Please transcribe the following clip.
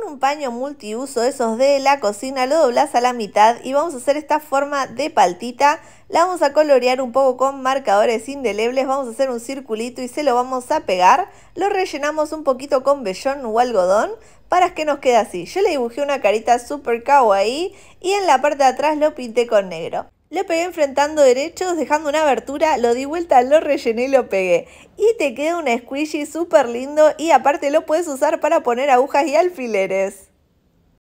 Con un paño multiuso, esos de la cocina, lo doblas a la mitad y vamos a hacer esta forma de paltita. La vamos a colorear un poco con marcadores indelebles, vamos a hacer un circulito y se lo vamos a pegar. Lo rellenamos un poquito con vellón o algodón para que nos quede así. Yo le dibujé una carita super kawaii y en la parte de atrás lo pinté con negro. Lo pegué enfrentando derechos, dejando una abertura, lo di vuelta, lo rellené y lo pegué. Y te queda un squishy súper lindo y aparte lo puedes usar para poner agujas y alfileres.